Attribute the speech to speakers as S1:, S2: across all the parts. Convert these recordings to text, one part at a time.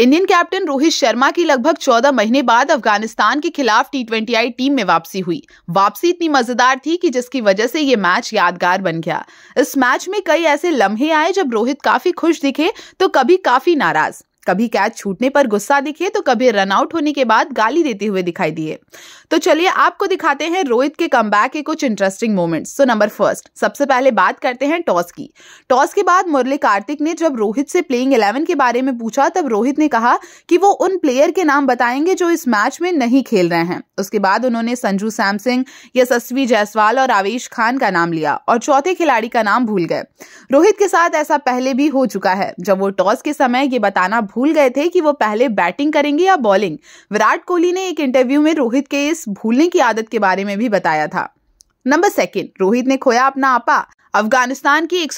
S1: Indian captain Rohit Sharma की लगभग 14 महीने बाद अफगानिस्तान के खिलाफ टी ट्वेंटी टीम में वापसी हुई वापसी इतनी मजेदार थी कि जिसकी वजह से ये मैच यादगार बन गया इस मैच में कई ऐसे लम्हे आए जब रोहित काफी खुश दिखे तो कभी काफी नाराज कभी कैच छूटने पर गुस्सा दिखे तो कभी रनआउट होने के बाद गाली देते हुए दिखाई दिए तो चलिए आपको दिखाते हैं रोहित के कम के कुछ इंटरेस्टिंग मोमेंट्स तो नंबर फर्स्ट सबसे पहले बात करते हैं टॉस की टॉस के बाद मुरली कार्तिक ने जब रोहित से प्लेइंग इलेवन के बारे में पूछा तब रोहित ने कहा कि वो उन प्लेयर के नाम बताएंगे जो इस मैच में नहीं खेल रहे हैं उसके बाद उन्होंने संजू सैमसिंग यशस्वी जायसवाल और आवेश खान का नाम लिया और चौथे खिलाड़ी का नाम भूल गए रोहित के साथ ऐसा पहले भी हो चुका है जब वो टॉस के समय ये बताना भूल भूल गए थे कि वो पहले बैटिंग करेंगे या बॉलिंग विराट कोहली ने एक इंटरव्यू में रोहित के इस भूलने की आदत के बारे में भी बताया था नंबर सेकेंड रोहित ने खोया अपना आपा अफगानिस्तान की एक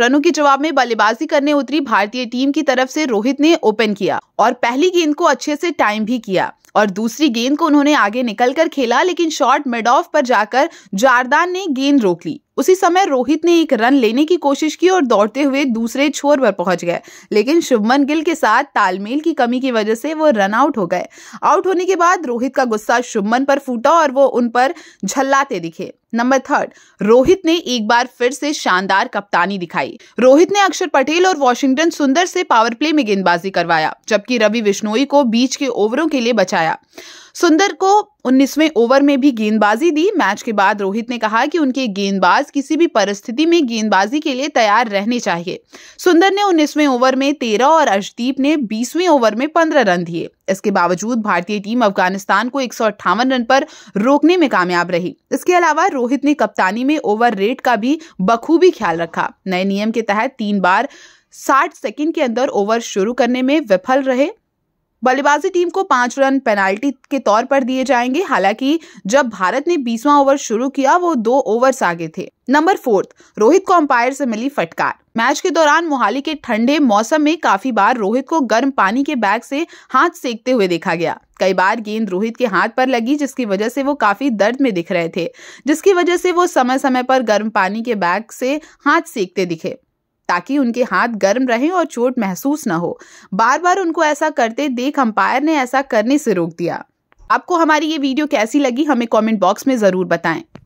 S1: रनों के जवाब में बल्लेबाजी करने उतरी भारतीय टीम की तरफ से रोहित ने ओपन किया और पहली गेंद को अच्छे से टाइम भी किया और दूसरी गेंद को उन्होंने आगे निकलकर खेला लेकिन शॉट मिड ऑफ पर जाकर जारदान ने गेंद रोक ली उसी समय रोहित ने एक रन लेने की कोशिश की और दौड़ते हुए दूसरे छोर पर पहुंच गए लेकिन शुभमन गिल के साथ तालमेल की कमी की वजह से वो रन आउट हो गए आउट होने के बाद रोहित का गुस्सा शुभमन पर फूटा और वो उन पर झल्लाते दिखे नंबर थर्ड रोहित ने एक बार फिर से शानदार कप्तानी दिखाई रोहित ने अक्षर पटेल और वॉशिंगटन सुंदर से पावर प्ले में गेंदबाजी करवाया जबकि जबकि रवि बिश्नोई को बीच के ओवरों के लिए बचाया सुंदर को 19वें ओवर में भी गेंदबाजी दी मैच के बाद रोहित ने कहा कि उनके गेंदबाज किसी भी परिस्थिति में गेंदबाजी के लिए तैयार रहने चाहिए सुंदर ने 19वें ओवर में 13 और अर्शदीप ने 20वें ओवर में 15 रन दिए इसके बावजूद भारतीय टीम अफगानिस्तान को एक रन पर रोकने में कामयाब रही इसके अलावा रोहित ने कप्तानी में ओवर रेट का भी बखूबी ख्याल रखा नए नियम के तहत तीन बार साठ सेकेंड के अंदर ओवर शुरू करने में विफल रहे बल्लेबाजी टीम को पांच रन पेनाल्टी के तौर पर दिए जाएंगे हालांकि जब भारत ने बीसवा ओवर शुरू किया वो दो ओवर्स आगे थे नंबर फोर्थ रोहित को अंपायर से मिली फटकार मैच के दौरान मोहाली के ठंडे मौसम में काफी बार रोहित को गर्म पानी के बैग से हाथ सेकते हुए देखा गया कई बार गेंद रोहित के हाथ पर लगी जिसकी वजह से वो काफी दर्द में दिख रहे थे जिसकी वजह से वो समय समय पर गर्म पानी के बैग से हाथ सेकते दिखे ताकि उनके हाथ गर्म रहें और चोट महसूस न हो बार बार उनको ऐसा करते देख अंपायर ने ऐसा करने से रोक दिया आपको हमारी ये वीडियो कैसी लगी हमें कमेंट बॉक्स में ज़रूर बताएं